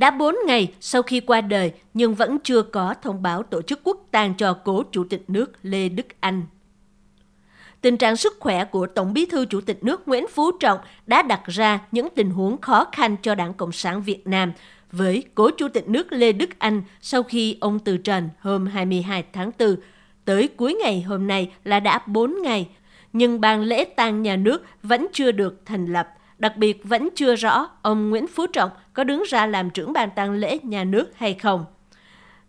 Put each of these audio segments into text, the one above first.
đã 4 ngày sau khi qua đời nhưng vẫn chưa có thông báo tổ chức quốc tang cho cố chủ tịch nước Lê Đức Anh. Tình trạng sức khỏe của Tổng bí thư Chủ tịch nước Nguyễn Phú Trọng đã đặt ra những tình huống khó khăn cho Đảng Cộng sản Việt Nam với cố Chủ tịch nước Lê Đức Anh sau khi ông từ trần hôm 22 tháng 4. Tới cuối ngày hôm nay là đã 4 ngày, nhưng ban lễ tang nhà nước vẫn chưa được thành lập Đặc biệt vẫn chưa rõ ông Nguyễn Phú Trọng có đứng ra làm trưởng ban tang lễ nhà nước hay không.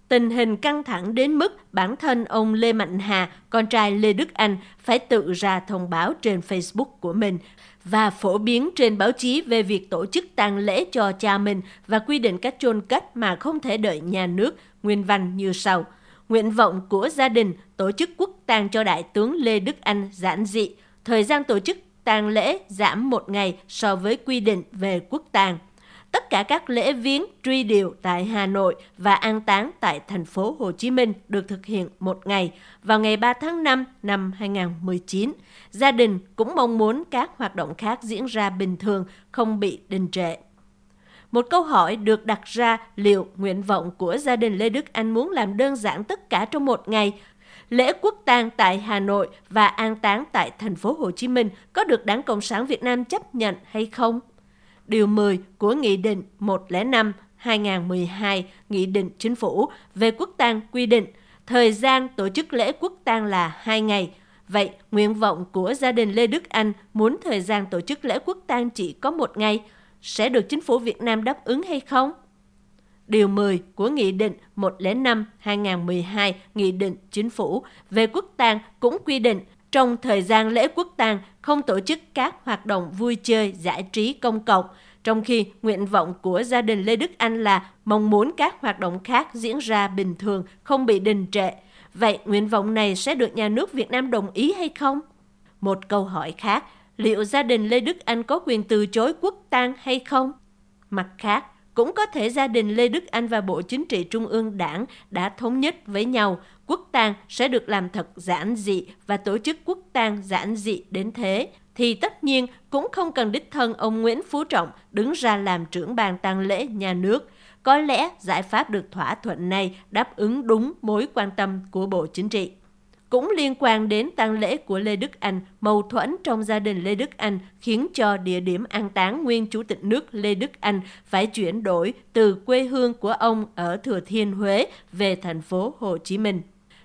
Tình hình căng thẳng đến mức bản thân ông Lê Mạnh Hà, con trai Lê Đức Anh, phải tự ra thông báo trên Facebook của mình và phổ biến trên báo chí về việc tổ chức tang lễ cho cha mình và quy định cách chôn cất mà không thể đợi nhà nước, nguyên văn như sau. Nguyện vọng của gia đình tổ chức quốc tang cho Đại tướng Lê Đức Anh giản dị, thời gian tổ chức tang lễ giảm một ngày so với quy định về quốc tàng Tất cả các lễ viếng, truy điệu tại Hà Nội và an táng tại thành phố Hồ Chí Minh được thực hiện một ngày vào ngày 3 tháng 5 năm 2019. Gia đình cũng mong muốn các hoạt động khác diễn ra bình thường, không bị đình trệ. Một câu hỏi được đặt ra liệu nguyện vọng của gia đình Lê Đức Anh muốn làm đơn giản tất cả trong một ngày lễ quốc tang tại Hà Nội và an táng tại thành phố Hồ Chí Minh có được Đảng Cộng sản Việt Nam chấp nhận hay không? Điều 10 của Nghị định 105 2012 Nghị định Chính phủ về quốc tang quy định thời gian tổ chức lễ quốc tang là 2 ngày. Vậy, nguyện vọng của gia đình Lê Đức Anh muốn thời gian tổ chức lễ quốc tang chỉ có một ngày sẽ được chính phủ Việt Nam đáp ứng hay không? Điều 10 của Nghị định 105-2012 Nghị định Chính phủ về quốc tang cũng quy định trong thời gian lễ quốc tang không tổ chức các hoạt động vui chơi, giải trí công cộng, trong khi nguyện vọng của gia đình Lê Đức Anh là mong muốn các hoạt động khác diễn ra bình thường, không bị đình trệ. Vậy nguyện vọng này sẽ được nhà nước Việt Nam đồng ý hay không? Một câu hỏi khác, liệu gia đình Lê Đức Anh có quyền từ chối quốc tang hay không? Mặt khác, cũng có thể gia đình Lê Đức Anh và Bộ Chính trị Trung ương Đảng đã thống nhất với nhau quốc tang sẽ được làm thật giản dị và tổ chức quốc tang giản dị đến thế thì tất nhiên cũng không cần đích thân ông Nguyễn Phú Trọng đứng ra làm trưởng ban tang lễ nhà nước. Có lẽ giải pháp được thỏa thuận này đáp ứng đúng mối quan tâm của Bộ Chính trị cũng liên quan đến tang lễ của Lê Đức Anh, mâu thuẫn trong gia đình Lê Đức Anh khiến cho địa điểm an táng nguyên chủ tịch nước Lê Đức Anh phải chuyển đổi từ quê hương của ông ở Thừa Thiên Huế về thành phố Hồ Chí Minh.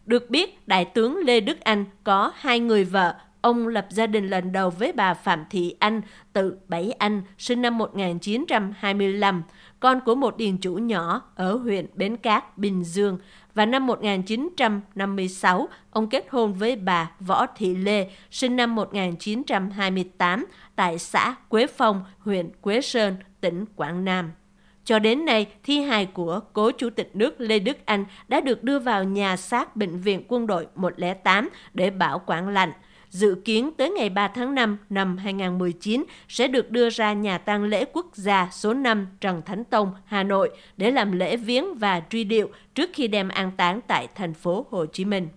Được biết, Đại tướng Lê Đức Anh có hai người vợ Ông lập gia đình lần đầu với bà Phạm Thị Anh, tự Bảy Anh, sinh năm 1925, con của một điền chủ nhỏ ở huyện Bến Cát, Bình Dương. Và năm 1956, ông kết hôn với bà Võ Thị Lê, sinh năm 1928, tại xã Quế Phong, huyện Quế Sơn, tỉnh Quảng Nam. Cho đến nay, thi hài của cố Chủ tịch nước Lê Đức Anh đã được đưa vào nhà xác Bệnh viện Quân đội 108 để bảo quản lạnh dự kiến tới ngày 3 tháng 5 năm 2019 sẽ được đưa ra nhà tang lễ quốc gia số 5 Trần Thánh Tông, Hà Nội để làm lễ viếng và truy điệu trước khi đem an táng tại thành phố Hồ Chí Minh.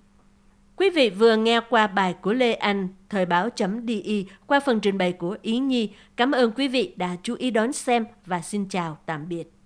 Quý vị vừa nghe qua bài của Lê Anh, thời báo.di qua phần trình bày của Ý Nhi. Cảm ơn quý vị đã chú ý đón xem và xin chào tạm biệt.